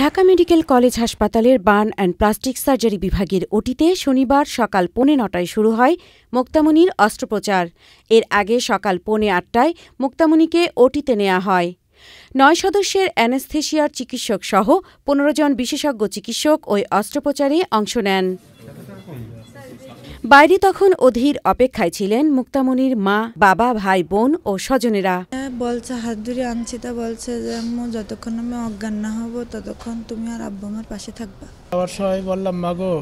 Dhaka medical college হাসপাতালের burn and plastic surgery বিভাগের ওটিতে শনিবার সকাল পৌনে নটায় শুরু হয় মুক্তামণির অস্ত্রোপচার এর আগে সকাল পৌনে আটটায় মুক্তামণিকে ওটিতে নেওয়া হয় নয় সদস্যের অ্যানেস্থেশিয়ার চিকিৎসক সহ পনেরো জন বিশেষজ্ঞ চিকিৎসক ওই অস্ত্রোপচারে অংশ নেন বাইরে তখন অধীর অপেক্ষায় ছিলেন মুক্তামণির মা বাবা ভাই বোন ও স্বজনেরা হ্যাঁ, বলছে হাত ধরে তা বলছে যে যতক্ষণ আমি অজ্ঞান না হব ততক্ষণ তুমি আর আব্বু আমার পাশে থাকবা আবার সবাই বললাম মাগো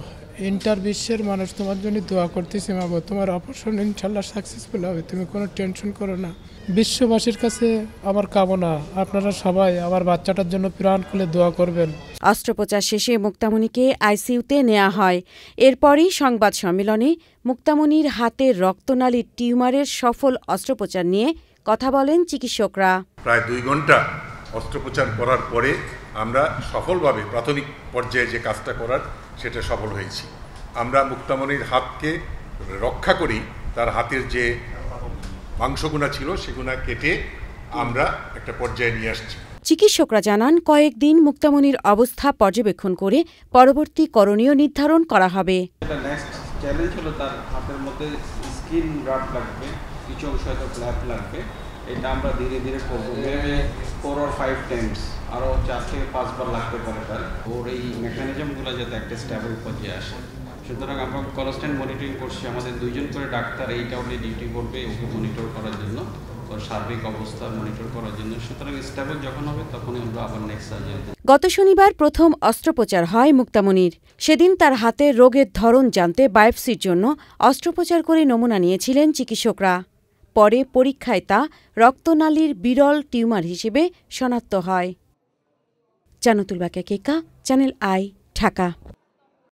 ইন্টার বিশ্বের মানুষ তোমার জন্য দোয়া করতেছে মাগো তোমার অপারেশন ইনশাল্লাহ সাকসেসফুল হবে তুমি কোনো টেনশন করো না বিশ্ববাসীর কাছে আমার কামনা আপনারা সবাই আমার বাচ্চাটার জন্য প্রাণ খুলে দোয়া করবেন অস্ত্রোপচার শেষে মুক্তামণিকে আইসিইউতে নেওয়া হয় এরপরই সংবাদ সম্মেলনে মুক্তামণির হাতের রক্তনালীর টিউমারের সফল অস্ত্রোপচার নিয়ে কথা বলেন চিকিৎসকরা প্রায় দুই ঘন্টা অস্ত্রোপচার করার পরে আমরা সফলভাবে প্রাথমিক পর্যায়ে যে কাজটা করার সেটা সফল হয়েছি আমরা মুক্তামণির হাতকে রক্ষা করি তার হাতের যে মাংসগুনা ছিল সেগুনা কেটে আমরা একটা পর্যায়ে নিয়ে আসছি চিকিৎসকরা জানান কয়েকদিন মুক্তামণির অবস্থা পর্যবেক্ষণ করে পরবর্তী করণীয় নির্ধারণ করা হবে চ্যালেঞ্জ হলো তার হাতের মধ্যে স্কিন লাগবে কিছু অংশ হয়তো লাগবে এটা আমরা ধীরে ধীরে করবো মেয়ে ফোর অর ফাইভ টাইমস আরও চার থেকে পাঁচবার লাগতে পারে তার ওর এই মেকানিজমগুলো যাতে একটা স্ট্যাবল পর্যায়ে আসে সুতরাং আমরা কনস্ট্যান্ট মনিটরিং করছি আমাদের দুইজন করে ডাক্তার এই টাউনে ডিউটি করবে ওকে মনিটর করার জন্য গত শনিবার প্রথম অস্ত্রোপচার হয় মুক্তামনির সেদিন তার হাতে রোগের ধরন জানতে বায়োপসির জন্য অস্ত্রোপচার করে নমুনা নিয়েছিলেন চিকিৎসকরা পরে পরীক্ষায় তা রক্তনালীর বিরল টিউমার হিসেবে শনাক্ত হয় জানাতুল বাকা কেকা চ্যানেল আই ঢাকা